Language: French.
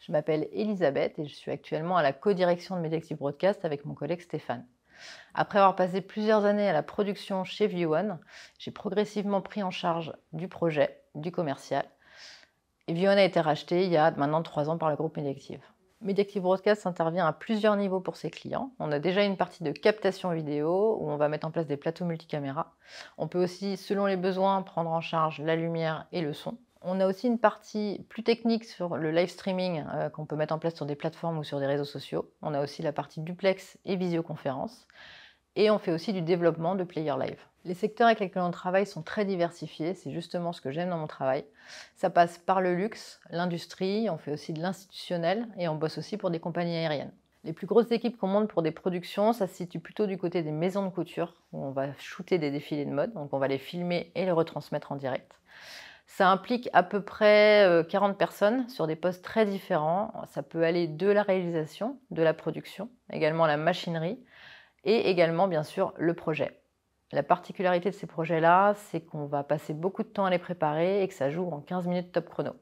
Je m'appelle Elisabeth et je suis actuellement à la co-direction de Mediactive Broadcast avec mon collègue Stéphane. Après avoir passé plusieurs années à la production chez ViewOne, j'ai progressivement pris en charge du projet, du commercial. Et a été racheté il y a maintenant trois ans par le groupe Medactive. Medactive Broadcast intervient à plusieurs niveaux pour ses clients. On a déjà une partie de captation vidéo où on va mettre en place des plateaux multicaméras. On peut aussi, selon les besoins, prendre en charge la lumière et le son. On a aussi une partie plus technique sur le live streaming euh, qu'on peut mettre en place sur des plateformes ou sur des réseaux sociaux. On a aussi la partie duplex et visioconférence. Et on fait aussi du développement de Player Live. Les secteurs avec lesquels on travaille sont très diversifiés, c'est justement ce que j'aime dans mon travail. Ça passe par le luxe, l'industrie, on fait aussi de l'institutionnel et on bosse aussi pour des compagnies aériennes. Les plus grosses équipes qu'on monte pour des productions, ça se situe plutôt du côté des maisons de couture, où on va shooter des défilés de mode, donc on va les filmer et les retransmettre en direct. Ça implique à peu près 40 euh, personnes sur des postes très différents. Ça peut aller de la réalisation, de la production, également la machinerie et également bien sûr le projet. La particularité de ces projets-là, c'est qu'on va passer beaucoup de temps à les préparer et que ça joue en 15 minutes top chrono.